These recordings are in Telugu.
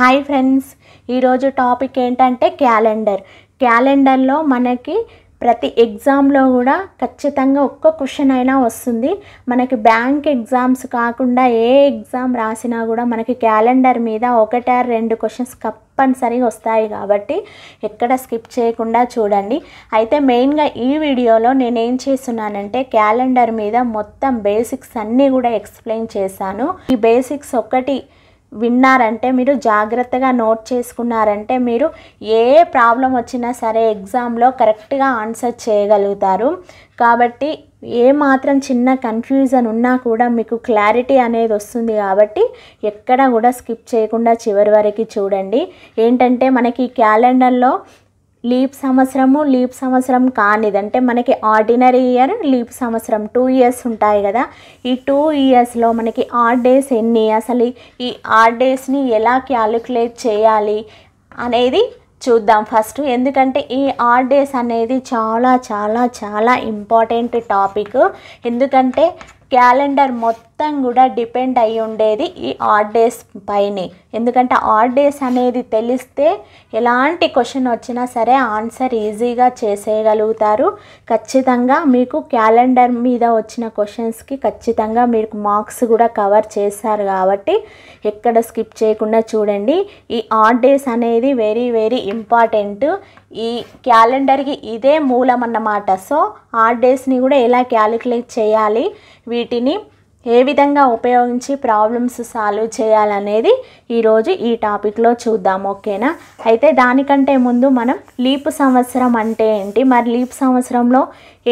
హాయ్ ఫ్రెండ్స్ ఈరోజు టాపిక్ ఏంటంటే క్యాలెండర్ క్యాలెండర్లో మనకి ప్రతి ఎగ్జామ్లో కూడా ఖచ్చితంగా ఒక్క క్వశ్చన్ అయినా వస్తుంది మనకి బ్యాంక్ ఎగ్జామ్స్ కాకుండా ఏ ఎగ్జామ్ రాసినా కూడా మనకి క్యాలెండర్ మీద ఒకట రెండు క్వశ్చన్స్ తప్పనిసరిగా వస్తాయి కాబట్టి ఎక్కడ స్కిప్ చేయకుండా చూడండి అయితే మెయిన్గా ఈ వీడియోలో నేనేం చేస్తున్నానంటే క్యాలెండర్ మీద మొత్తం బేసిక్స్ అన్నీ కూడా ఎక్స్ప్లెయిన్ చేశాను ఈ బేసిక్స్ ఒకటి విన్నారంటే మీరు జాగ్రత్తగా నోట్ చేసుకున్నారంటే మీరు ఏ ప్రాబ్లం వచ్చినా సరే ఎగ్జామ్లో కరెక్ట్గా ఆన్సర్ చేయగలుగుతారు కాబట్టి ఏ మాత్రం చిన్న కన్ఫ్యూజన్ ఉన్నా కూడా మీకు క్లారిటీ అనేది వస్తుంది కాబట్టి ఎక్కడ కూడా స్కిప్ చేయకుండా చివరి వరకు చూడండి ఏంటంటే మనకి క్యాలెండర్లో లీప్ సంవత్సరము లీప్ సంవత్సరం కానిది అంటే మనకి ఆర్డినరీ ఇయర్ లీప్ సంవత్సరం టూ ఇయర్స్ ఉంటాయి కదా ఈ టూ ఇయర్స్లో మనకి ఆడ్ డేస్ ఎన్ని అసలు ఈ ఆడ్ డేస్ని ఎలా క్యాలిక్యులేట్ చేయాలి అనేది చూద్దాం ఫస్ట్ ఎందుకంటే ఈ ఆడ్ డేస్ అనేది చాలా చాలా చాలా ఇంపార్టెంట్ టాపిక్ ఎందుకంటే క్యాలెండర్ మొత్తం మొత్తం కూడా డిపెండ్ అయి ఉండేది ఈ ఆడ్ డేస్ పైనే ఎందుకంటే ఆడ్ డేస్ అనేది తెలిస్తే ఎలాంటి క్వశ్చన్ వచ్చినా సరే ఆన్సర్ ఈజీగా చేసేయగలుగుతారు ఖచ్చితంగా మీకు క్యాలెండర్ మీద వచ్చిన క్వశ్చన్స్కి ఖచ్చితంగా మీకు మార్క్స్ కూడా కవర్ చేస్తారు కాబట్టి ఎక్కడ స్కిప్ చేయకుండా చూడండి ఈ ఆడ్ డేస్ అనేది వెరీ వెరీ ఇంపార్టెంట్ ఈ క్యాలెండర్కి ఇదే మూలం అన్నమాట సో ఆడ్ డేస్ని కూడా ఎలా క్యాలిక్యులేట్ చేయాలి వీటిని ఏ విధంగా ఉపయోగించి ప్రాబ్లమ్స్ సాల్వ్ చేయాలనేది ఈరోజు ఈ టాపిక్లో చూద్దాం ఓకేనా అయితే దానికంటే ముందు మనం లీప్ సంవత్సరం అంటే ఏంటి మరి లీప్ సంవత్సరంలో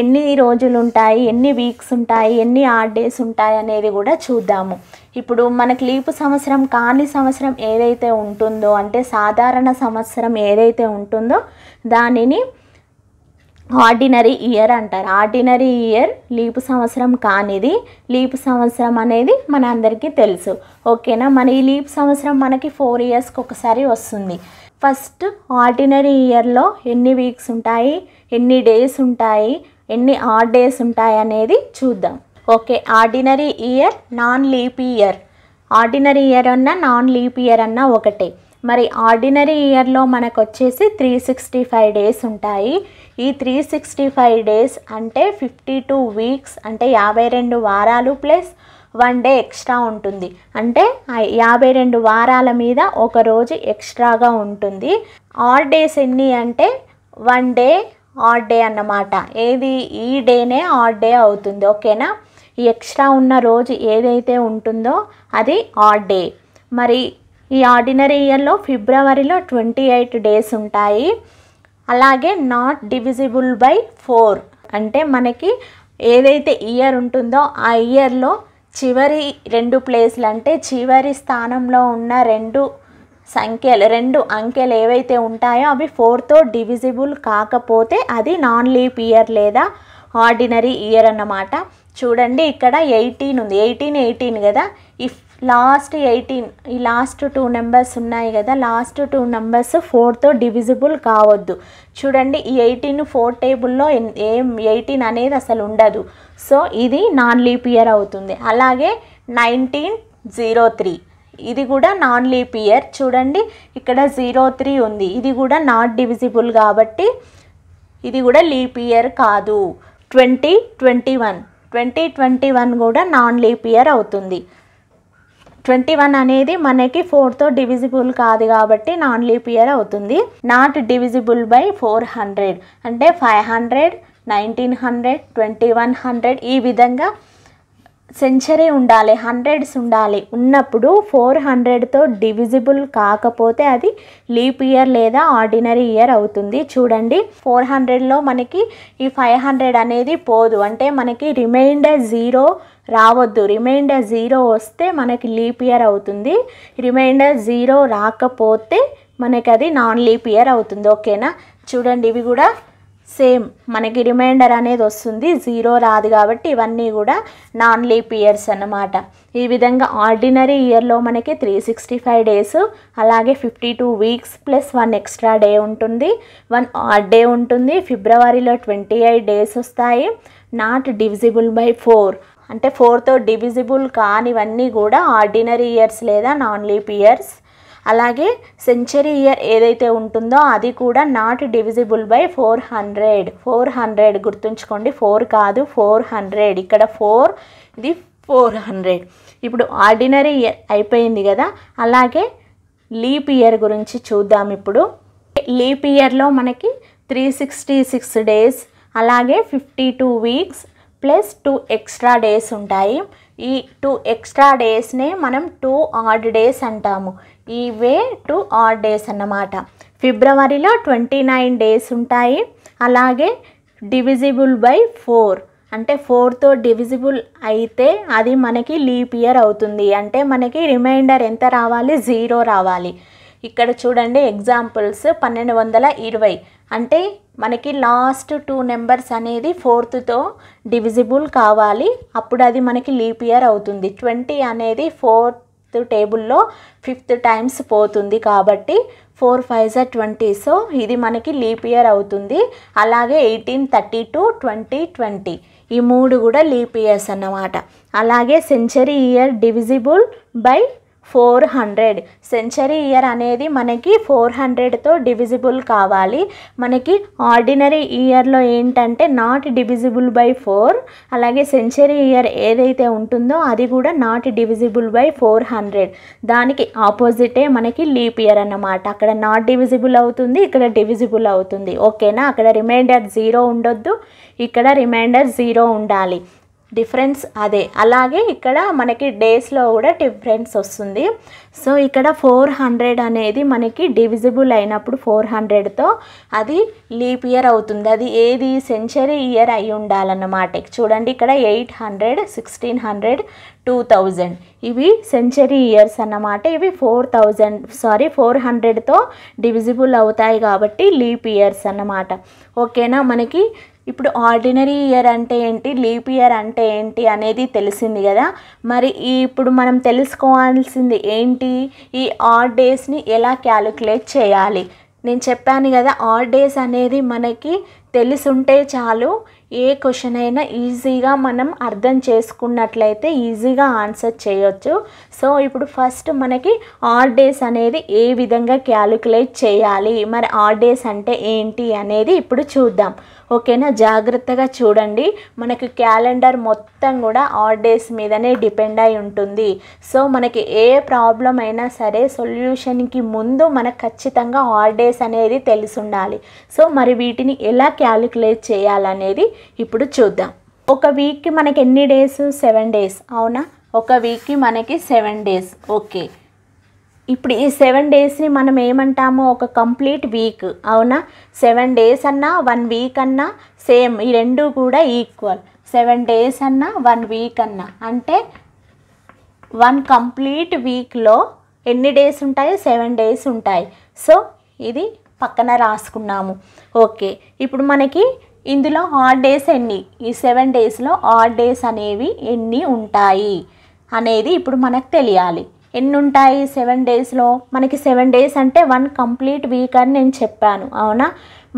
ఎన్ని రోజులు ఉంటాయి ఎన్ని వీక్స్ ఉంటాయి ఎన్ని ఆడ్ డేస్ ఉంటాయి అనేది కూడా చూద్దాము ఇప్పుడు మనకు లీపు సంవత్సరం కాని సంవత్సరం ఏదైతే ఉంటుందో అంటే సాధారణ సంవత్సరం ఏదైతే ఉంటుందో దానిని ఆర్డినరీ ఇయర్ అంటారు ఆర్డినరీ ఇయర్ లీపు సంవత్సరం కానిది లీపు సంవత్సరం అనేది మన అందరికీ తెలుసు ఓకేనా మన ఈ లీపు సంవత్సరం మనకి ఫోర్ ఇయర్స్కి ఒకసారి వస్తుంది ఫస్ట్ ఆర్డినరీ ఇయర్లో ఎన్ని వీక్స్ ఉంటాయి ఎన్ని డేస్ ఉంటాయి ఎన్ని ఆర్ డేస్ ఉంటాయి అనేది చూద్దాం okay ordinary year non leap year ordinary year అన్నా నాన్ లీప్ ఇయర్ అన్నా ఒకటే మరి ఆర్డినరీ ఇయర్లో మనకు వచ్చేసి త్రీ సిక్స్టీ ఫైవ్ డేస్ ఉంటాయి ఈ త్రీ సిక్స్టీ ఫైవ్ డేస్ అంటే ఫిఫ్టీ టూ వీక్స్ అంటే యాభై రెండు వారాలు ప్లస్ వన్ డే ఎక్స్ట్రా ఉంటుంది అంటే యాభై రెండు వారాల మీద ఒక రోజు ఎక్స్ట్రాగా ఉంటుంది ఆడ్ డేస్ ఎన్ని అంటే వన్ డే ఆడ్ డే అన్నమాట ఏది ఈ డేనే ఆడ్ డే అవుతుంది ఓకేనా ఎక్స్ట్రా ఉన్న రోజు ఏదైతే ఉంటుందో అది ఆడ్ డే మరి ఈ ఆర్డినరీ ఇయర్లో ఫిబ్రవరిలో ట్వంటీ ఎయిట్ డేస్ ఉంటాయి అలాగే నాట్ డివిజిబుల్ బై ఫోర్ అంటే మనకి ఏదైతే ఇయర్ ఉంటుందో ఆ ఇయర్లో చివరి రెండు ప్లేస్లు అంటే చివరి స్థానంలో ఉన్న రెండు సంఖ్యలు రెండు అంకెలు ఏవైతే ఉంటాయో అవి ఫోర్తో డివిజిబుల్ కాకపోతే అది నాన్ లీప్ ఇయర్ లేదా ఆర్డినరీ ఇయర్ అన్నమాట చూడండి ఇక్కడ ఎయిటీన్ ఉంది ఎయిటీన్ ఎయిటీన్ కదా ఇఫ్ లాస్ట్ ఎయిటీన్ ఈ లాస్ట్ టూ నెంబర్స్ ఉన్నాయి కదా లాస్ట్ టూ నెంబర్స్ ఫోర్తో డివిజిబుల్ కావద్దు చూడండి ఈ ఎయిటీన్ ఫోర్ టేబుల్లో ఏం ఎయిటీన్ అనేది అసలు ఉండదు సో ఇది నాన్ లీప్ ఇయర్ అవుతుంది అలాగే నైన్టీన్ జీరో త్రీ ఇది కూడా నాన్ లీప్ ఇయర్ చూడండి ఇక్కడ జీరో త్రీ ఉంది ఇది కూడా నాట్ డివిజిబుల్ కాబట్టి ఇది కూడా లీప్ ఇయర్ కాదు twenty twenty one twenty twenty one కూడా నాన్ లీప్ ఇయర్ అవుతుంది ట్వంటీ వన్ అనేది మనకి ఫోర్తో డివిజిబుల్ కాదు కాబట్టి నాన్ లీప్ ఇయర్ అవుతుంది not divisible by four hundred అంటే five hundred nineteen hundred twenty one hundred ఈ విధంగా సెంచరీ ఉండాలి హండ్రెడ్స్ ఉండాలి ఉన్నప్పుడు ఫోర్ హండ్రెడ్తో డివిజిబుల్ కాకపోతే అది లీప్ ఇయర్ లేదా ఆర్డినరీ ఇయర్ అవుతుంది చూడండి ఫోర్ హండ్రెడ్లో మనకి ఈ ఫైవ్ హండ్రెడ్ అనేది పోదు అంటే మనకి రిమైండర్ జీరో రావద్దు రిమైండర్ జీరో వస్తే మనకి లీప్ ఇయర్ అవుతుంది రిమైండర్ జీరో రాకపోతే మనకి అది నాన్ లీప్ ఇయర్ అవుతుంది ఓకేనా చూడండి ఇవి కూడా సేమ్ మనకి రిమైండర్ అనేది వస్తుంది జీరో రాదు కాబట్టి ఇవన్నీ కూడా నాన్ లీప్ ఇయర్స్ అన్నమాట ఈ విధంగా ఆర్డినరీ ఇయర్లో మనకి త్రీ సిక్స్టీ ఫైవ్ డేస్ అలాగే fifty two weeks plus one extra day ఉంటుంది వన్ ఆర్ డే ఉంటుంది ఫిబ్రవరిలో ట్వంటీ ఎయిట్ డేస్ వస్తాయి నాట్ డివిజిబుల్ బై ఫోర్ అంటే ఫోర్తో డివిజిబుల్ కానివన్నీ కూడా ఆర్డినరీ ఇయర్స్ లేదా నాన్ లీప్ ఇయర్స్ అలాగే సెంచరీ ఇయర్ ఏదైతే ఉంటుందో అది కూడా not divisible by four hundred four hundred గుర్తుంచుకోండి ఫోర్ కాదు ఫోర్ హండ్రెడ్ ఇక్కడ ఫోర్ ఇది ఫోర్ హండ్రెడ్ ఇప్పుడు ఆర్డినరీ ఇయర్ అయిపోయింది కదా అలాగే లీప్ ఇయర్ గురించి చూద్దాం ఇప్పుడు లీప్ ఇయర్లో మనకి త్రీ సిక్స్టీ సిక్స్ డేస్ అలాగే fifty two weeks plus two extra days ఉంటాయి ఈ టూ ఎక్స్ట్రా డేస్నే మనం టూ ఆడ్ డేస్ అంటాము ఇవే టూ ఆడ్ డేస్ అన్నమాట ఫిబ్రవరిలో ట్వంటీ నైన్ డేస్ ఉంటాయి అలాగే డివిజిబుల్ బై ఫోర్ అంటే ఫోర్తో డివిజిబుల్ అయితే అది మనకి లీప్ ఇయర్ అవుతుంది అంటే మనకి రిమైండర్ ఎంత రావాలి జీరో రావాలి ఇక్కడ చూడండి ఎగ్జాంపుల్స్ పన్నెండు వందల ఇరవై అంటే మనకి లాస్ట్ టూ నెంబర్స్ అనేది ఫోర్త్తో డివిజిబుల్ కావాలి అప్పుడు అది మనకి లీప్ ఇయర్ అవుతుంది ట్వంటీ అనేది ఫోర్త్ టేబుల్లో ఫిఫ్త్ టైమ్స్ పోతుంది కాబట్టి ఫోర్ ఫైవ్ జా ట్వంటీ సో ఇది మనకి లీప్ ఇయర్ అవుతుంది అలాగే eighteen thirty two twenty twenty ఈ మూడు కూడా లీప్ ఇయర్స్ అన్నమాట అలాగే century year divisible by four hundred century year అనేది మనకి ఫోర్ హండ్రెడ్తో డివిజిబుల్ కావాలి మనకి ఆర్డినరీ ఇయర్లో ఏంటంటే నాట్ డివిజిబుల్ బై ఫోర్ అలాగే సెంచరీ ఇయర్ ఏదైతే ఉంటుందో అది కూడా not divisible by four hundred దానికి ఆపోజిటే మనకి లీప్ ఇయర్ అన్నమాట అక్కడ నాట్ డివిజిబుల్ అవుతుంది ఇక్కడ డివిజిబుల్ అవుతుంది ఓకేనా అక్కడ రిమైండర్ జీరో ఉండొద్దు ఇక్కడ రిమైండర్ జీరో ఉండాలి డిఫరెన్స్ అదే అలాగే ఇక్కడ మనకి డేస్లో కూడా డిఫరెన్స్ వస్తుంది సో ఇక్కడ ఫోర్ హండ్రెడ్ అనేది మనకి డివిజిబుల్ అయినప్పుడు ఫోర్ హండ్రెడ్తో అది లీప్ ఇయర్ అవుతుంది అది ఏది సెంచరీ ఇయర్ అయి ఉండాలన్నమాట చూడండి ఇక్కడ eight hundred sixteen hundred two thousand ఇవి సెంచరీ ఇయర్స్ అన్నమాట ఇవి ఫోర్ థౌజండ్ సారీ ఫోర్ హండ్రెడ్తో డివిజిబుల్ అవుతాయి కాబట్టి లీప్ ఇయర్స్ అన్నమాట ఓకేనా మనకి ఇప్పుడు ఆర్డినరీ ఇయర్ అంటే ఏంటి లీప్ ఇయర్ అంటే ఏంటి అనేది తెలిసింది కదా మరి ఇప్పుడు మనం తెలుసుకోవాల్సింది ఏంటి ఈ ఆర్ డేస్ని ఎలా క్యాలిక్యులేట్ చేయాలి నేను చెప్పాను కదా ఆర్ డేస్ అనేది మనకి తెలుసుంటే చాలు ఏ క్వశ్చన్ అయినా ఈజీగా మనం అర్థం చేసుకున్నట్లయితే ఈజీగా ఆన్సర్ చేయొచ్చు సో ఇప్పుడు ఫస్ట్ మనకి ఆర్ డేస్ అనేది ఏ విధంగా క్యాలిక్యులేట్ చేయాలి మరి ఆర్ డేస్ అంటే ఏంటి అనేది ఇప్పుడు చూద్దాం ఓకేనా జాగ్రత్తగా చూడండి మనకి క్యాలెండర్ మొత్తం కూడా ఆర్ డేస్ మీదనే డిపెండ్ అయి ఉంటుంది సో మనకి ఏ ప్రాబ్లం అయినా సరే సొల్యూషన్కి ముందు మనకు ఖచ్చితంగా ఆర్ డేస్ అనేది తెలిసి ఉండాలి సో మరి వీటిని ఎలా క్యాలిక్యులేట్ చేయాలనేది ఇప్పుడు చూద్దాం ఒక వీక్కి మనకి ఎన్ని డేస్ సెవెన్ డేస్ అవునా ఒక వీక్కి మనకి సెవెన్ డేస్ ఓకే ఇప్పుడు ఈ సెవెన్ డేస్ని మనం ఏమంటాము ఒక కంప్లీట్ వీక్ అవునా సెవెన్ డేస్ అన్నా వన్ వీక్ అన్నా సేమ్ ఈ రెండు కూడా ఈక్వల్ సెవెన్ డేస్ అన్నా వన్ వీక్ అన్నా అంటే వన్ కంప్లీట్ వీక్లో ఎన్ని డేస్ ఉంటాయో సెవెన్ డేస్ ఉంటాయి సో ఇది పక్కన రాసుకున్నాము ఓకే ఇప్పుడు మనకి ఇందులో హాట్ డేస్ ఎన్ని ఈ సెవెన్ డేస్లో ఆడ్ డేస్ అనేవి ఎన్ని ఉంటాయి అనేది ఇప్పుడు మనకు తెలియాలి ఎన్ని ఉంటాయి సెవెన్ డేస్లో మనకి సెవెన్ డేస్ అంటే వన్ కంప్లీట్ వీక్ అని నేను చెప్పాను అవునా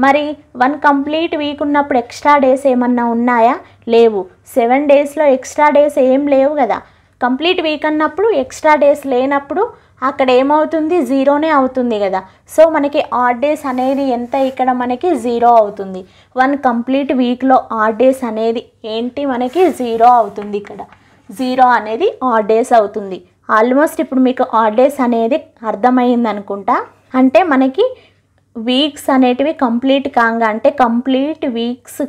మరి వన్ కంప్లీట్ వీక్ ఉన్నప్పుడు ఎక్స్ట్రా డేస్ ఏమన్నా ఉన్నాయా లేవు సెవెన్ డేస్లో ఎక్స్ట్రా డేస్ ఏం లేవు కదా కంప్లీట్ వీక్ అన్నప్పుడు ఎక్స్ట్రా డేస్ లేనప్పుడు అక్కడ ఏమవుతుంది జీరోనే అవుతుంది కదా సో మనకి ఆడ్ డేస్ అనేది ఎంత ఇక్కడ మనకి జీరో అవుతుంది వన్ కంప్లీట్ వీక్లో ఆడ్ డేస్ అనేది ఏంటి మనకి జీరో అవుతుంది ఇక్కడ జీరో అనేది ఆడ్ డేస్ అవుతుంది ఆల్మోస్ట్ ఇప్పుడు మీకు ఆర్డేస్ అనేది అర్థమైంది అనుకుంటా అంటే మనకి వీక్స్ అనేటివి కంప్లీట్ కాగా అంటే కంప్లీట్ వీక్స్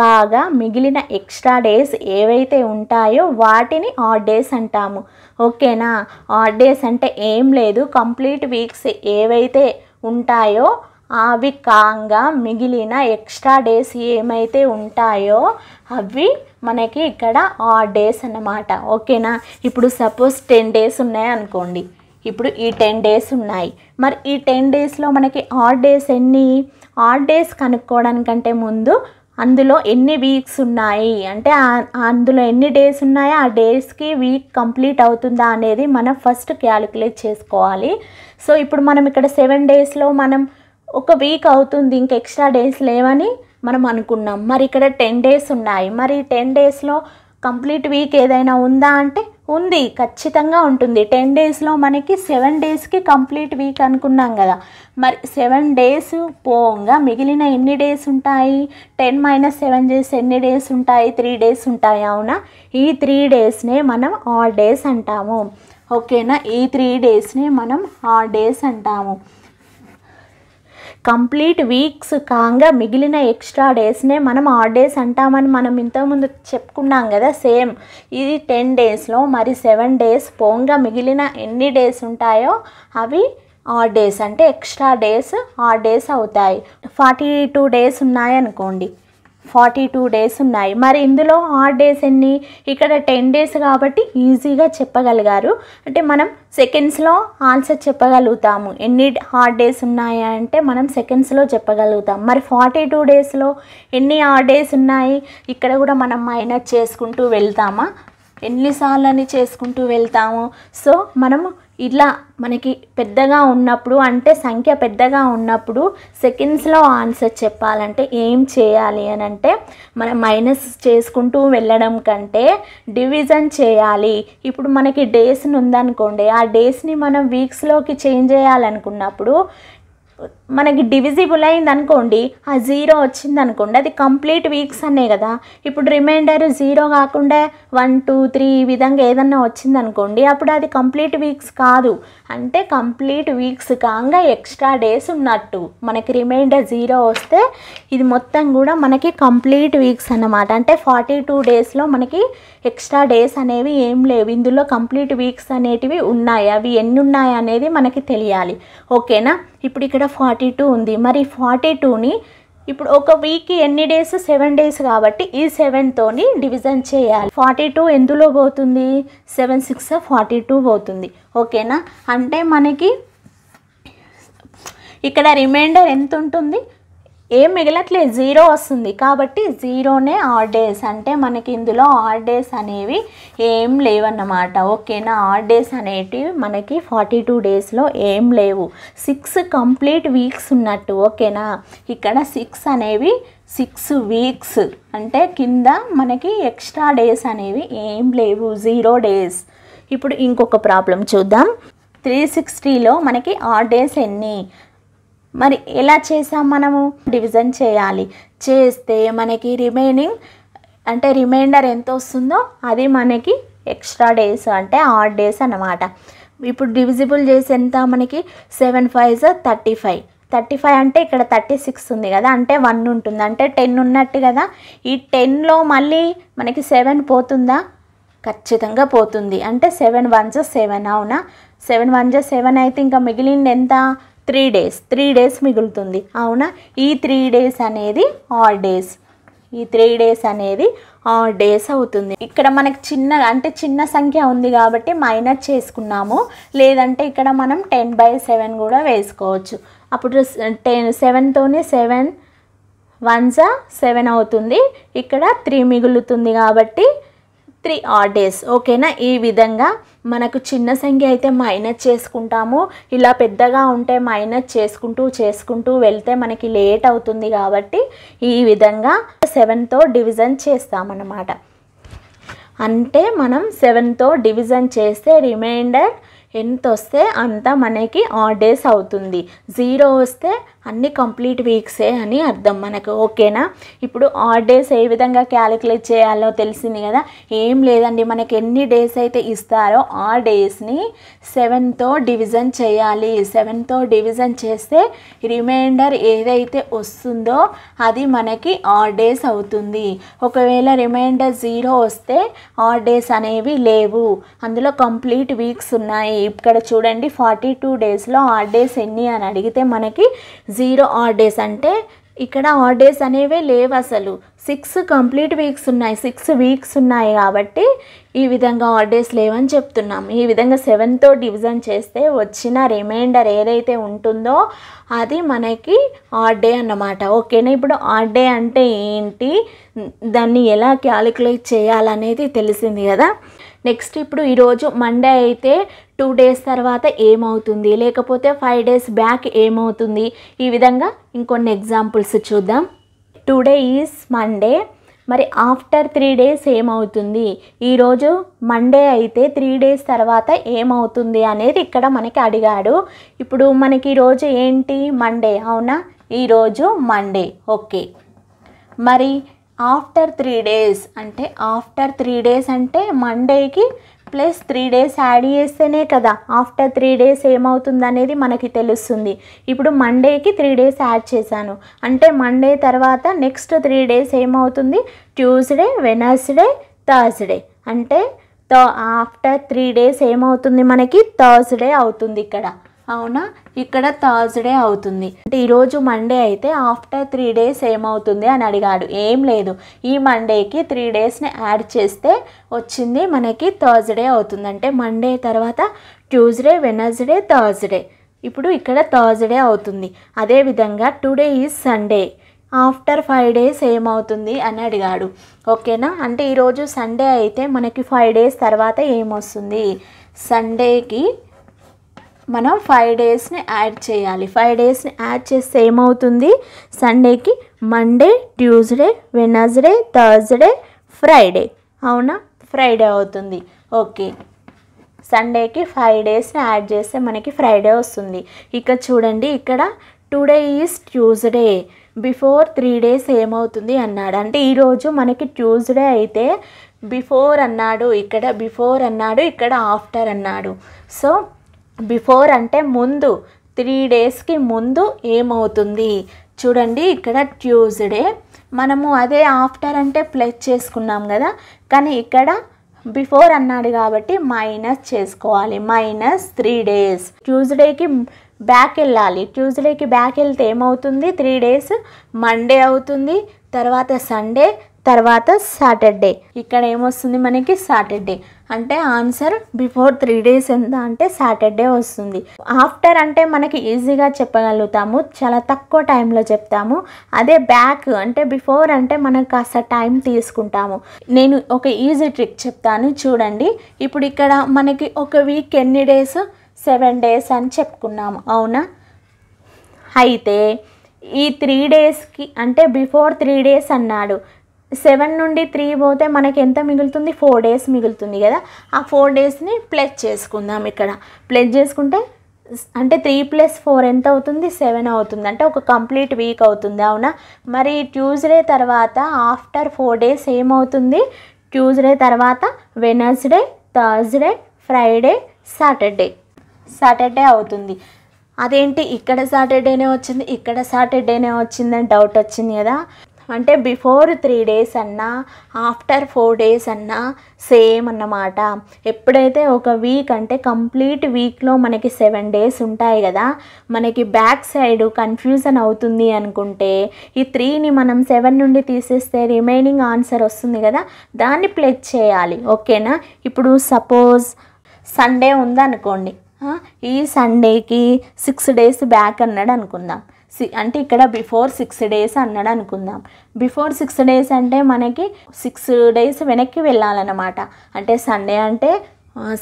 కాగా మిగిలిన ఎక్స్ట్రా డేస్ ఏవైతే ఉంటాయో వాటిని ఆడ్ డేస్ అంటాము ఓకేనా ఆడ్ డేస్ అంటే ఏం లేదు కంప్లీట్ వీక్స్ ఏవైతే ఉంటాయో అవి కాంగా మిగిలిన ఎక్స్ట్రా డేస్ ఏమైతే ఉంటాయో అవి మనకి ఇక్కడ ఆ డేస్ అన్నమాట ఓకేనా ఇప్పుడు సపోజ్ టెన్ డేస్ ఉన్నాయనుకోండి ఇప్పుడు ఈ టెన్ డేస్ ఉన్నాయి మరి ఈ టెన్ డేస్లో మనకి ఆడ్ డేస్ ఎన్ని ఆడ్ డేస్ కనుక్కోవడానికంటే ముందు అందులో ఎన్ని వీక్స్ ఉన్నాయి అంటే అందులో ఎన్ని డేస్ ఉన్నాయో ఆ డేస్కి వీక్ కంప్లీట్ అవుతుందా అనేది మనం ఫస్ట్ క్యాలిక్యులేట్ చేసుకోవాలి సో ఇప్పుడు మనం ఇక్కడ సెవెన్ డేస్లో మనం ఒక వీక్ అవుతుంది ఇంక ఎక్స్ట్రా డేస్ లేవని మనం అనుకున్నాం మరి ఇక్కడ టెన్ డేస్ ఉన్నాయి మరి టెన్ డేస్లో కంప్లీట్ వీక్ ఏదైనా ఉందా అంటే ఉంది ఖచ్చితంగా ఉంటుంది టెన్ డేస్లో మనకి సెవెన్ డేస్కి కంప్లీట్ వీక్ అనుకున్నాం కదా మరి సెవెన్ డేస్ పోగా మిగిలిన ఎన్ని డేస్ ఉంటాయి టెన్ మైనస్ సెవెన్ డేస్ ఎన్ని డేస్ ఉంటాయి త్రీ డేస్ ఉంటాయి అవునా ఈ త్రీ డేస్నే మనం ఆల్ డేస్ అంటాము ఓకేనా ఈ త్రీ డేస్నే మనం ఆల్ డేస్ అంటాము కంప్లీట్ వీక్స్ కాగా మిగిలిన ఎక్స్ట్రా డేస్నే మనం ఆ డేస్ అంటామని మనం ఇంతకుముందు చెప్పుకున్నాం కదా సేమ్ ఇది టెన్ డేస్లో మరి సెవెన్ డేస్ పోంగా మిగిలిన ఎన్ని డేస్ ఉంటాయో అవి ఆ డేస్ అంటే ఎక్స్ట్రా డేస్ ఆర్ డేస్ అవుతాయి ఫార్టీ టూ డేస్ ఉన్నాయనుకోండి ఫార్టీ టూ డేస్ ఉన్నాయి మరి ఇందులో హార్డ్ డేస్ ఎన్ని ఇక్కడ టెన్ డేస్ కాబట్టి ఈజీగా చెప్పగలిగారు అంటే మనం సెకండ్స్లో ఆన్సర్ చెప్పగలుగుతాము ఎన్ని హార్డ్ డేస్ ఉన్నాయా అంటే మనం సెకండ్స్లో చెప్పగలుగుతాం మరి ఫార్టీ టూ డేస్లో ఎన్ని హార్డ్ డేస్ ఉన్నాయి ఇక్కడ కూడా మనం మైనస్ చేసుకుంటూ వెళ్తామా ఎన్నిసార్లు అని చేసుకుంటూ వెళ్తాము సో మనము ఇలా మనకి పెద్దగా ఉన్నప్పుడు అంటే సంఖ్య పెద్దగా ఉన్నప్పుడు సెకండ్స్లో ఆన్సర్ చెప్పాలంటే ఏం చేయాలి అని అంటే మనం మైనస్ చేసుకుంటూ వెళ్ళడం కంటే డివిజన్ చేయాలి ఇప్పుడు మనకి డేస్ని ఉందనుకోండి ఆ డేస్ని మనం వీక్స్లోకి చేంజ్ చేయాలనుకున్నప్పుడు మనకి డివిజిబుల్ అయింది అనుకోండి ఆ జీరో వచ్చింది అనుకోండి అది కంప్లీట్ వీక్స్ అనే కదా ఇప్పుడు రిమైండర్ జీరో కాకుండా వన్ టూ త్రీ ఈ విధంగా ఏదన్నా వచ్చింది అనుకోండి అప్పుడు అది కంప్లీట్ వీక్స్ కాదు అంటే కంప్లీట్ వీక్స్ కాగా ఎక్స్ట్రా డేస్ ఉన్నట్టు మనకి రిమైండర్ జీరో వస్తే ఇది మొత్తం కూడా మనకి కంప్లీట్ వీక్స్ అన్నమాట అంటే ఫార్టీ టూ డేస్లో మనకి ఎక్స్ట్రా డేస్ అనేవి ఏం లేవు ఇందులో కంప్లీట్ వీక్స్ అనేటివి ఉన్నాయి అవి ఎన్ని ఉన్నాయి అనేది మనకి తెలియాలి ఓకేనా ఇప్పుడు ఇక్కడ ఫార్టీ టూ ఉంది మరి ఫార్టీ టూని ఇప్పుడు ఒక వీక్కి ఎన్ని డేస్ సెవెన్ డేస్ కాబట్టి ఈ సెవెన్తోని డివిజన్ చేయాలి ఫార్టీ టూ ఎందులో పోతుంది సెవెన్ సిక్స్ ఫార్టీ టూ పోతుంది ఓకేనా అంటే మనకి ఇక్కడ రిమైండర్ ఎంత ఉంటుంది ఏం మిగలట్లేదు జీరో వస్తుంది కాబట్టి జీరోనే ఆర్ డేస్ అంటే మనకి ఇందులో ఆర్ డేస్ అనేవి ఏం లేవన్నమాట ఓకేనా ఆర్ డేస్ అనేటివి మనకి ఫార్టీ టూ డేస్లో ఏం లేవు సిక్స్ కంప్లీట్ వీక్స్ ఉన్నట్టు ఓకేనా ఇక్కడ సిక్స్ అనేవి సిక్స్ వీక్స్ అంటే కింద మనకి ఎక్స్ట్రా డేస్ అనేవి ఏం లేవు జీరో డేస్ ఇప్పుడు ఇంకొక ప్రాబ్లం చూద్దాం త్రీ సిక్స్టీలో మనకి ఆర్ డేస్ ఎన్ని మరి ఎలా చేసాం మనము డివిజన్ చేయాలి చేస్తే మనకి రిమైనింగ్ అంటే రిమైండర్ ఎంత వస్తుందో అది మనకి ఎక్స్ట్రా డేస్ అంటే ఆడ్ డేస్ అనమాట ఇప్పుడు డివిజిబుల్ చేసి ఎంత మనకి seven five thirty five thirty five అంటే ఇక్కడ థర్టీ సిక్స్ ఉంది కదా అంటే వన్ ఉంటుంది అంటే టెన్ ఉన్నట్టు కదా ఈ టెన్లో మళ్ళీ మనకి సెవెన్ పోతుందా ఖచ్చితంగా పోతుంది అంటే సెవెన్ వన్ జ సెవెన్ అవునా సెవెన్ వన్ జ సెవెన్ అయితే ఇంకా మిగిలింది ఎంత త్రీ డేస్ త్రీ డేస్ మిగులుతుంది అవునా ఈ త్రీ డేస్ అనేది ఆ డేస్ ఈ త్రీ డేస్ అనేది డేస్ అవుతుంది ఇక్కడ మనకి చిన్న అంటే చిన్న సంఖ్య ఉంది కాబట్టి మైనస్ చేసుకున్నాము లేదంటే ఇక్కడ మనం టెన్ బై సెవెన్ కూడా వేసుకోవచ్చు అప్పుడు టెన్ సెవెన్తోనే సెవెన్ వన్ జా సెవెన్ అవుతుంది ఇక్కడ త్రీ మిగులుతుంది కాబట్టి త్రీ ఆ డేస్ ఓకేనా ఈ విధంగా మనకు చిన్న సంఖ్య అయితే మైనస్ చేసుకుంటాము ఇలా పెద్దగా ఉంటే మైనస్ చేసుకుంటూ చేసుకుంటూ వెళ్తే మనకి లేట్ అవుతుంది కాబట్టి ఈ విధంగా సెవెన్తో డివిజన్ చేస్తామన్నమాట అంటే మనం సెవెన్తో డివిజన్ చేస్తే రిమైండర్ ఎంత వస్తే అంత మనకి ఆర్డేస్ డేస్ అవుతుంది జీరో వస్తే అన్ని కంప్లీట్ వీక్సే అని అర్థం మనకు ఓకేనా ఇప్పుడు ఆ డేస్ ఏ విధంగా క్యాలిక్యులేట్ చేయాలో తెలిసింది కదా ఏం లేదండి మనకి ఎన్ని డేస్ అయితే ఇస్తారో ఆ డేస్ని సెవెన్తో డివిజన్ చేయాలి సెవెన్తో డివిజన్ చేస్తే రిమైండర్ ఏదైతే వస్తుందో అది మనకి ఆ డేస్ అవుతుంది ఒకవేళ రిమైండర్ జీరో వస్తే ఆ డేస్ అనేవి లేవు అందులో కంప్లీట్ వీక్స్ ఉన్నాయి ఇక్కడ చూడండి ఫార్టీ టూ డేస్లో ఆ డేస్ ఎన్ని అని అడిగితే మనకి జీరో ఆర్ డేస్ అంటే ఇక్కడ ఆర్ డేస్ అనేవే లేవు అసలు సిక్స్ కంప్లీట్ వీక్స్ ఉన్నాయి సిక్స్ వీక్స్ ఉన్నాయి కాబట్టి ఈ విధంగా ఆర్ డేస్ లేవని చెప్తున్నాం ఈ విధంగా సెవెన్తో డివిజన్ చేస్తే వచ్చిన రిమైండర్ ఏదైతే ఉంటుందో అది మనకి ఆర్ డే అన్నమాట ఓకేనా ఇప్పుడు ఆర్ డే అంటే ఏంటి దాన్ని ఎలా క్యాలిక్యులేట్ చేయాలనేది తెలిసింది కదా నెక్స్ట్ ఇప్పుడు ఈరోజు మండే అయితే టూ డేస్ తర్వాత ఏమవుతుంది లేకపోతే ఫైవ్ డేస్ బ్యాక్ ఏమవుతుంది ఈ విధంగా ఇంకొన్ని ఎగ్జాంపుల్స్ చూద్దాం టుడే ఈజ్ మండే మరి ఆఫ్టర్ త్రీ డేస్ ఏమవుతుంది ఈరోజు మండే అయితే త్రీ డేస్ తర్వాత ఏమవుతుంది అనేది ఇక్కడ మనకి అడిగాడు ఇప్పుడు మనకి ఈరోజు ఏంటి మండే అవునా ఈరోజు మండే ఓకే మరి ఆఫ్టర్ త్రీ డేస్ అంటే ఆఫ్టర్ త్రీ డేస్ అంటే మండేకి ప్లస్ త్రీ డేస్ యాడ్ చేస్తేనే కదా ఆఫ్టర్ త్రీ డేస్ ఏమవుతుంది అనేది మనకి తెలుస్తుంది ఇప్పుడు మండేకి త్రీ డేస్ యాడ్ చేశాను అంటే మండే తర్వాత నెక్స్ట్ త్రీ డేస్ ఏమవుతుంది ట్యూస్డే వెనస్డే థర్స్డే అంటే ఆఫ్టర్ త్రీ డేస్ ఏమవుతుంది మనకి థర్స్డే అవుతుంది ఇక్కడ అవునా ఇక్కడ థర్స్డే అవుతుంది అంటే ఈరోజు మండే అయితే ఆఫ్టర్ త్రీ డేస్ ఏమవుతుంది అని అడిగాడు ఏం లేదు ఈ మండేకి త్రీ డేస్ని యాడ్ చేస్తే వచ్చింది మనకి థర్స్డే అవుతుంది అంటే మండే తర్వాత ట్యూస్డే వెనస్డే థర్స్డే ఇప్పుడు ఇక్కడ థర్స్డే అవుతుంది అదేవిధంగా today is Sunday after five days ఏమవుతుంది అని అడిగాడు ఓకేనా అంటే ఈరోజు సండే అయితే మనకి ఫైవ్ డేస్ తర్వాత ఏమొస్తుంది సండేకి మనం ఫైవ్ డేస్ని యాడ్ చేయాలి ఫైవ్ డేస్ని యాడ్ చేస్తే ఏమవుతుంది సండేకి Monday Tuesday Wednesday Thursday Friday అవునా ఫ్రైడే అవుతుంది ఓకే సండేకి ఫైవ్ డేస్ని యాడ్ చేస్తే మనకి ఫ్రైడే వస్తుంది ఇక్కడ చూడండి ఇక్కడ today is Tuesday before three days ఏమవుతుంది అన్నాడు అంటే ఈరోజు మనకి ట్యూస్డే అయితే బిఫోర్ అన్నాడు ఇక్కడ బిఫోర్ అన్నాడు ఇక్కడ ఆఫ్టర్ అన్నాడు సో బిఫోర్ అంటే ముందు త్రీ డేస్కి ముందు ఏమవుతుంది చూడండి ఇక్కడ ట్యూస్డే మనము అదే ఆఫ్టర్ అంటే ప్లస్ చేసుకున్నాం కదా కానీ ఇక్కడ బిఫోర్ అన్నాడు కాబట్టి మైనస్ చేసుకోవాలి మైనస్ త్రీ డేస్ ట్యూస్డేకి బ్యాక్ వెళ్ళాలి ట్యూస్డేకి బ్యాక్ వెళ్తే ఏమవుతుంది త్రీ డేస్ మండే అవుతుంది తర్వాత సండే తర్వాత సాటర్డే ఇక్కడ ఏమొస్తుంది మనకి సాటర్డే అంటే ఆన్సర్ బిఫోర్ త్రీ డేస్ ఎంత అంటే సాటర్డే వస్తుంది ఆఫ్టర్ అంటే మనకి ఈజీగా చెప్పగలుగుతాము చాలా తక్కువ టైంలో చెప్తాము అదే బ్యాక్ అంటే బిఫోర్ అంటే మనకు కాస్త టైం తీసుకుంటాము నేను ఒక ఈజీ ట్రిక్ చెప్తాను చూడండి ఇప్పుడు ఇక్కడ మనకి ఒక వీక్ ఎన్ని డేస్ సెవెన్ డేస్ అని చెప్పుకున్నాము అవునా అయితే ఈ త్రీ డేస్కి అంటే బిఫోర్ త్రీ డేస్ అన్నాడు సెవెన్ నుండి త్రీ పోతే మనకి ఎంత మిగులుతుంది ఫోర్ డేస్ మిగులుతుంది కదా ఆ ఫోర్ డేస్ని ప్లస్ చేసుకుందాం ఇక్కడ ప్లస్ చేసుకుంటే అంటే త్రీ ప్లస్ ఫోర్ ఎంత అవుతుంది సెవెన్ అవుతుంది అంటే ఒక కంప్లీట్ వీక్ అవుతుంది అవునా మరి ట్యూస్డే తర్వాత ఆఫ్టర్ ఫోర్ డేస్ ఏమవుతుంది ట్యూస్డే తర్వాత Wednesday Thursday Friday Saturday Saturday అవుతుంది అదేంటి ఇక్కడ సాటర్డేనే వచ్చింది ఇక్కడ సాటర్డేనే వచ్చిందని డౌట్ వచ్చింది కదా అంటే బిఫోర్ త్రీ డేస్ అన్నా ఆఫ్టర్ ఫోర్ డేస్ అన్నా సేమ్ అన్నమాట ఎప్పుడైతే ఒక వీక్ అంటే కంప్లీట్ వీక్లో మనకి సెవెన్ డేస్ ఉంటాయి కదా మనకి బ్యాక్ సైడ్ కన్ఫ్యూజన్ అవుతుంది అనుకుంటే ఈ త్రీని మనం సెవెన్ నుండి తీసేస్తే రిమైనింగ్ ఆన్సర్ వస్తుంది కదా దాన్ని ప్లెచ్ చేయాలి ఓకేనా ఇప్పుడు సపోజ్ సండే ఉందనుకోండి ఈ సండేకి సిక్స్ డేస్ బ్యాక్ అన్నాడు అనుకుందాం అంటే ఇక్కడ బిఫోర్ సిక్స్ డేస్ అన్నాడు అనుకుందాం బిఫోర్ సిక్స్ డేస్ అంటే మనకి సిక్స్ డేస్ వెనక్కి వెళ్ళాలన్నమాట అంటే సండే అంటే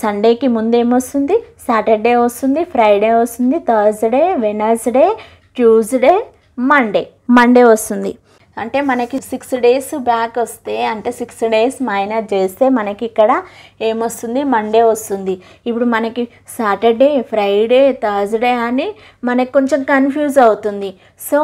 సండేకి ముందేమొస్తుంది సాటర్డే వస్తుంది ఫ్రైడే వస్తుంది Thursday Wednesday Tuesday Monday Monday వస్తుంది అంటే మనకి సిక్స్ డేస్ బ్యాక్ వస్తే అంటే సిక్స్ డేస్ మైనస్ చేస్తే మనకి ఇక్కడ ఏమొస్తుంది మండే వస్తుంది ఇప్పుడు మనకి సాటర్డే ఫ్రైడే థర్స్డే అని మనకు కొంచెం కన్ఫ్యూజ్ అవుతుంది సో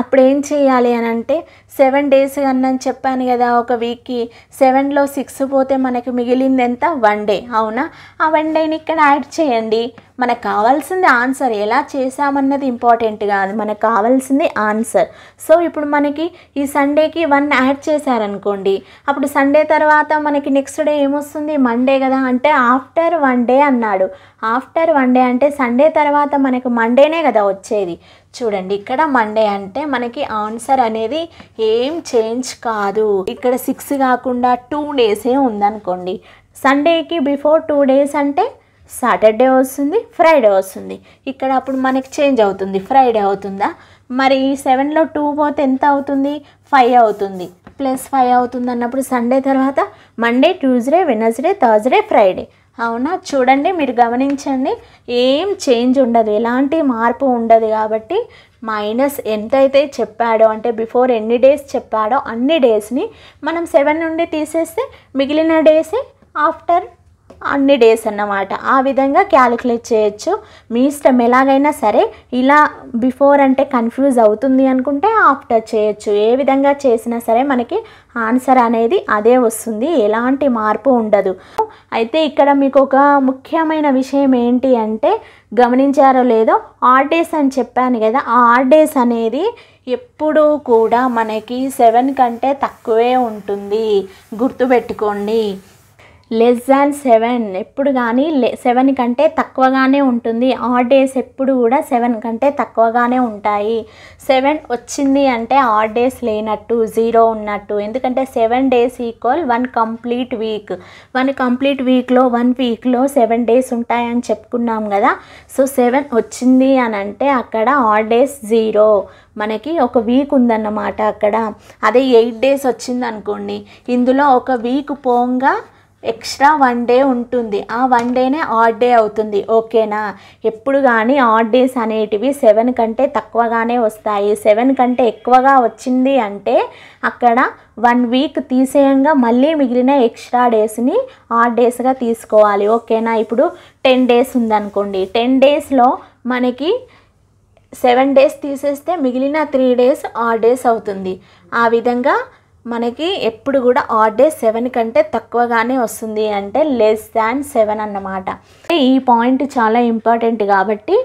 అప్పుడు ఏం చేయాలి అని అంటే సెవెన్ డేస్ అని చెప్పాను కదా ఒక వీక్కి సెవెన్లో సిక్స్ పోతే మనకి మిగిలింది ఎంత వన్ డే అవునా ఆ వన్ డేని ఇక్కడ యాడ్ చేయండి మనకు కావాల్సింది ఆన్సర్ ఎలా చేసామన్నది ఇంపార్టెంట్ కాదు మనకు కావాల్సింది ఆన్సర్ సో ఇప్పుడు మనకి ఈ సండేకి వన్ యాడ్ చేశారనుకోండి అప్పుడు సండే తర్వాత మనకి నెక్స్ట్ డే ఏమొస్తుంది మండే కదా అంటే ఆఫ్టర్ వన్ డే అన్నాడు ఆఫ్టర్ వన్ డే అంటే సండే తర్వాత మనకు మండేనే కదా వచ్చేది చూడండి ఇక్కడ మండే అంటే మనకి ఆన్సర్ అనేది ఏం చేంజ్ కాదు ఇక్కడ సిక్స్ కాకుండా టూ డేసే ఉందనుకోండి సండేకి బిఫోర్ టూ డేస్ అంటే సాటర్డే వస్తుంది ఫ్రైడే వస్తుంది ఇక్కడ అప్పుడు మనకి చేంజ్ అవుతుంది ఫ్రైడే అవుతుందా మరి సెవెన్లో టూ పోతే ఎంత అవుతుంది ఫైవ్ అవుతుంది ప్లస్ ఫైవ్ అవుతుంది అన్నప్పుడు సండే తర్వాత Monday Tuesday Wednesday Thursday Friday అవునా చూడండి మీరు గమనించండి ఏం చేంజ్ ఉండదు ఎలాంటి మార్పు ఉండదు కాబట్టి మైనస్ ఎంతైతే చెప్పాడో అంటే బిఫోర్ ఎన్ని డేస్ చెప్పాడో అన్ని డేస్ని మనం సెవెన్ నుండి తీసేస్తే మిగిలిన డేసే ఆఫ్టర్ అన్ని డేస్ అన్నమాట ఆ విధంగా క్యాలిక్యులేట్ చేయొచ్చు మీ ఇష్టం ఎలాగైనా సరే ఇలా బిఫోర్ అంటే కన్ఫ్యూజ్ అవుతుంది అనుకుంటే ఆఫ్టర్ చేయొచ్చు ఏ విధంగా చేసినా సరే మనకి ఆన్సర్ అనేది అదే వస్తుంది ఎలాంటి మార్పు ఉండదు అయితే ఇక్కడ మీకు ఒక ముఖ్యమైన విషయం ఏంటి అంటే గమనించారో లేదో ఆర్ డేస్ అని చెప్పాను కదా ఆ ఆర్ డేస్ అనేది ఎప్పుడూ కూడా మనకి సెవెన్ కంటే తక్కువే ఉంటుంది గుర్తుపెట్టుకోండి లెస్ దాన్ సెవెన్ ఎప్పుడు కానీ లె సెవెన్ కంటే తక్కువగానే ఉంటుంది ఆ డేస్ ఎప్పుడు కూడా సెవెన్ కంటే తక్కువగానే ఉంటాయి సెవెన్ వచ్చింది అంటే ఆర్ డేస్ లేనట్టు జీరో ఉన్నట్టు ఎందుకంటే seven days equal one complete week one complete వీక్లో వన్ వీక్లో సెవెన్ డేస్ ఉంటాయని చెప్పుకున్నాం కదా సో సెవెన్ వచ్చింది అని అంటే అక్కడ ఆర్ డేస్ జీరో మనకి ఒక వీక్ ఉందన్నమాట అక్కడ అదే ఎయిట్ డేస్ వచ్చింది అనుకోండి ఇందులో ఒక వీక్ పోంగా ఎక్స్ట్రా వన్ డే ఉంటుంది ఆ వన్ డేనే ఆడ్ డే అవుతుంది ఓకేనా ఎప్పుడు కానీ ఆడ్ డేస్ అనేటివి సెవెన్ కంటే తక్కువగానే వస్తాయి సెవెన్ కంటే ఎక్కువగా వచ్చింది అంటే అక్కడ వన్ వీక్ తీసేయంగా మళ్ళీ మిగిలిన ఎక్స్ట్రా డేస్ని ఆడ్ డేస్గా తీసుకోవాలి ఓకేనా ఇప్పుడు టెన్ డేస్ ఉందనుకోండి టెన్ డేస్లో మనకి సెవెన్ డేస్ తీసేస్తే మిగిలిన త్రీ డేస్ ఆడ్ డేస్ అవుతుంది ఆ విధంగా మనకి ఎప్పుడు కూడా ఆర్డే సెవెన్ కంటే తక్కువగానే వస్తుంది అంటే లెస్ దాన్ సెవెన్ అన్నమాట ఈ పాయింట్ చాలా ఇంపార్టెంట్ కాబట్టి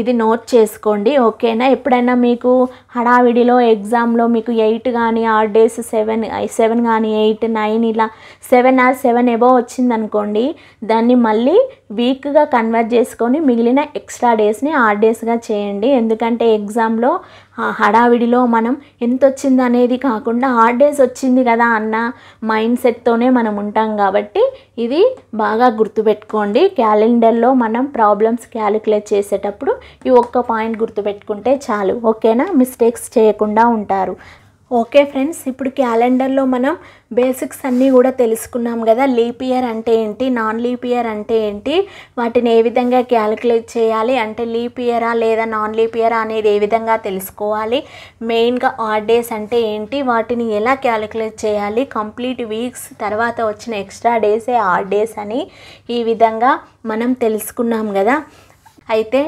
ఇది నోట్ చేసుకోండి ఓకేనా ఎప్పుడైనా మీకు హడావిడిలో ఎగ్జామ్లో మీకు ఎయిట్ కానీ ఆర్ డేస్ సెవెన్ సెవెన్ కానీ ఎయిట్ నైన్ ఇలా సెవెన్ ఆర్ సెవెన్ ఎబో వచ్చిందనుకోండి దాన్ని మళ్ళీ వీక్గా కన్వర్ట్ చేసుకొని మిగిలిన ఎక్స్ట్రా డేస్ని ఆర్ డేస్గా చేయండి ఎందుకంటే ఎగ్జామ్లో హడావిడిలో మనం ఎంత వచ్చింది అనేది కాకుండా హార్డ్ డేస్ వచ్చింది కదా అన్న మైండ్ సెట్తోనే మనం ఉంటాం కాబట్టి ఇది బాగా గుర్తుపెట్టుకోండి క్యాలెండర్లో మనం ప్రాబ్లమ్స్ క్యాలిక్యులేట్ చేసేటప్పుడు ఈ ఒక్క పాయింట్ గుర్తుపెట్టుకుంటే చాలు ఓకేనా మిస్టేక్స్ చేయకుండా ఉంటారు ఓకే ఫ్రెండ్స్ ఇప్పుడు క్యాలెండర్లో మనం బేసిక్స్ అన్నీ కూడా తెలుసుకున్నాం కదా లీప్ ఇయర్ అంటే ఏంటి నాన్ లీప్ ఇయర్ అంటే ఏంటి వాటిని ఏ విధంగా క్యాలిక్యులేట్ చేయాలి అంటే లీప్ ఇయరా లేదా నాన్ లీప్ ఇయరా అనేది ఏ విధంగా తెలుసుకోవాలి మెయిన్గా ఆడ్ డేస్ అంటే ఏంటి వాటిని ఎలా క్యాలిక్యులేట్ చేయాలి కంప్లీట్ వీక్స్ తర్వాత వచ్చిన ఎక్స్ట్రా డేసే ఆడ్ డేస్ అని ఈ విధంగా మనం తెలుసుకున్నాం కదా అయితే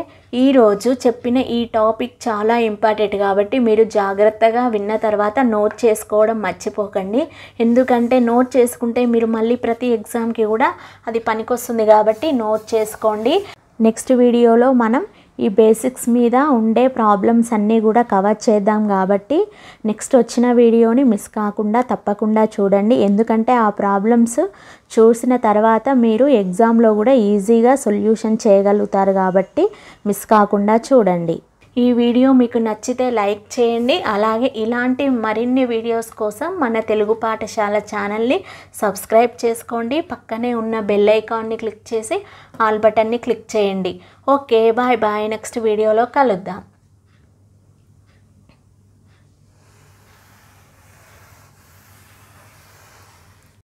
ఈరోజు చెప్పిన ఈ టాపిక్ చాలా ఇంపార్టెంట్ కాబట్టి మీరు జాగ్రత్తగా విన్న తర్వాత నోట్ చేసుకోవడం మర్చిపోకండి ఎందుకంటే నోట్ చేసుకుంటే మీరు మళ్ళీ ప్రతి ఎగ్జామ్కి కూడా అది పనికొస్తుంది కాబట్టి నోట్ చేసుకోండి నెక్స్ట్ వీడియోలో మనం ఈ బేసిక్స్ మీద ఉండే ప్రాబ్లమ్స్ అన్నీ కూడా కవర్ చేద్దాం కాబట్టి నెక్స్ట్ వచ్చిన వీడియోని మిస్ కాకుండా తప్పకుండా చూడండి ఎందుకంటే ఆ ప్రాబ్లమ్స్ చూసిన తర్వాత మీరు ఎగ్జామ్లో కూడా ఈజీగా సొల్యూషన్ చేయగలుగుతారు కాబట్టి మిస్ కాకుండా చూడండి ఈ వీడియో మీకు నచ్చితే లైక్ చేయండి అలాగే ఇలాంటి మరిన్ని వీడియోస్ కోసం మన తెలుగు పాఠశాల ఛానల్ని సబ్స్క్రైబ్ చేసుకోండి పక్కనే ఉన్న బెల్ ఐకాన్ని క్లిక్ చేసి ఆల్ బటన్ని క్లిక్ చేయండి ఓకే బాయ్ బాయ్ నెక్స్ట్ వీడియోలో కలుద్దాం